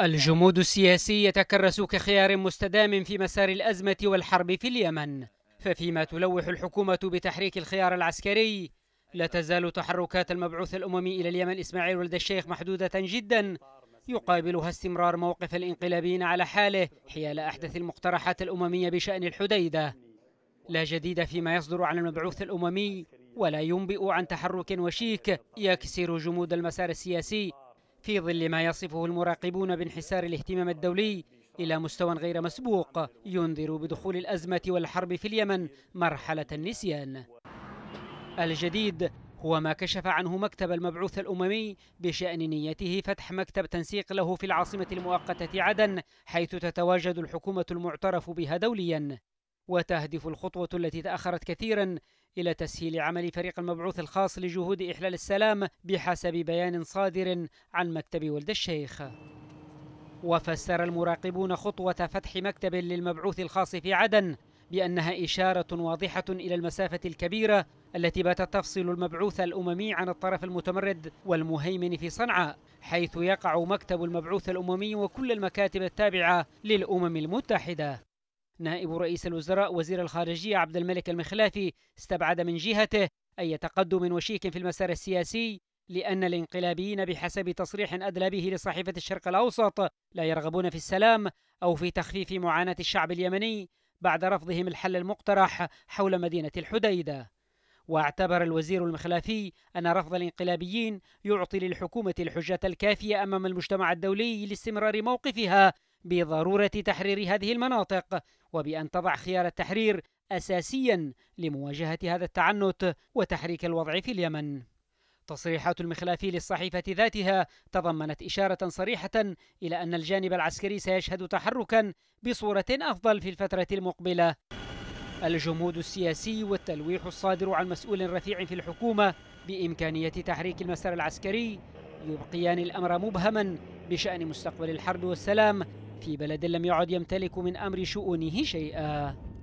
الجمود السياسي يتكرس كخيار مستدام في مسار الأزمة والحرب في اليمن ففيما تلوح الحكومة بتحريك الخيار العسكري لا تزال تحركات المبعوث الأممي إلى اليمن إسماعيل ولد الشيخ محدودة جدا يقابلها استمرار موقف الانقلابيين على حاله حيال أحدث المقترحات الأممية بشأن الحديدة لا جديد فيما يصدر عن المبعوث الأممي ولا ينبئ عن تحرك وشيك يكسر جمود المسار السياسي في ظل ما يصفه المراقبون بانحسار الاهتمام الدولي إلى مستوى غير مسبوق ينذر بدخول الأزمة والحرب في اليمن مرحلة النسيان الجديد هو ما كشف عنه مكتب المبعوث الأممي بشأن نيته فتح مكتب تنسيق له في العاصمة المؤقتة عدن حيث تتواجد الحكومة المعترف بها دوليا وتهدف الخطوة التي تأخرت كثيرا إلى تسهيل عمل فريق المبعوث الخاص لجهود إحلال السلام بحسب بيان صادر عن مكتب ولد الشيخ وفسر المراقبون خطوة فتح مكتب للمبعوث الخاص في عدن بأنها إشارة واضحة إلى المسافة الكبيرة التي باتت تفصل المبعوث الأممي عن الطرف المتمرد والمهيمن في صنعاء حيث يقع مكتب المبعوث الأممي وكل المكاتب التابعة للأمم المتحدة نائب رئيس الوزراء وزير الخارجية عبد الملك المخلافي استبعد من جهته أي تقدم وشيك في المسار السياسي لأن الانقلابيين بحسب تصريح أدلى به لصحيفة الشرق الأوسط لا يرغبون في السلام أو في تخفيف معاناة الشعب اليمني بعد رفضهم الحل المقترح حول مدينة الحديدة واعتبر الوزير المخلافي أن رفض الانقلابيين يعطي للحكومة الحجة الكافية أمام المجتمع الدولي لاستمرار موقفها بضرورة تحرير هذه المناطق وبأن تضع خيار التحرير أساسيا لمواجهة هذا التعنت وتحريك الوضع في اليمن تصريحات المخلافي للصحيفة ذاتها تضمنت إشارة صريحة إلى أن الجانب العسكري سيشهد تحركا بصورة أفضل في الفترة المقبلة الجمود السياسي والتلويح الصادر عن مسؤول رفيع في الحكومة بإمكانية تحريك المسار العسكري يبقيان الأمر مبهما بشأن مستقبل الحرب والسلام في بلد لم يعد يمتلك من أمر شؤونه شيئا